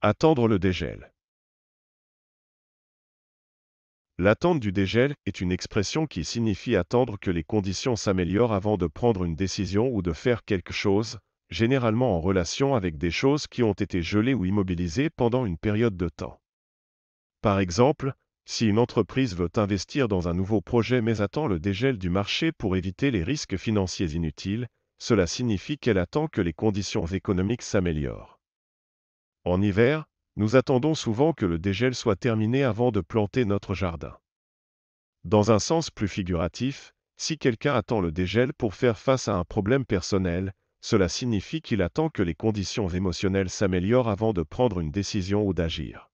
Attendre le dégel. L'attente du dégel est une expression qui signifie attendre que les conditions s'améliorent avant de prendre une décision ou de faire quelque chose, généralement en relation avec des choses qui ont été gelées ou immobilisées pendant une période de temps. Par exemple, si une entreprise veut investir dans un nouveau projet mais attend le dégel du marché pour éviter les risques financiers inutiles, cela signifie qu'elle attend que les conditions économiques s'améliorent. En hiver, nous attendons souvent que le dégel soit terminé avant de planter notre jardin. Dans un sens plus figuratif, si quelqu'un attend le dégel pour faire face à un problème personnel, cela signifie qu'il attend que les conditions émotionnelles s'améliorent avant de prendre une décision ou d'agir.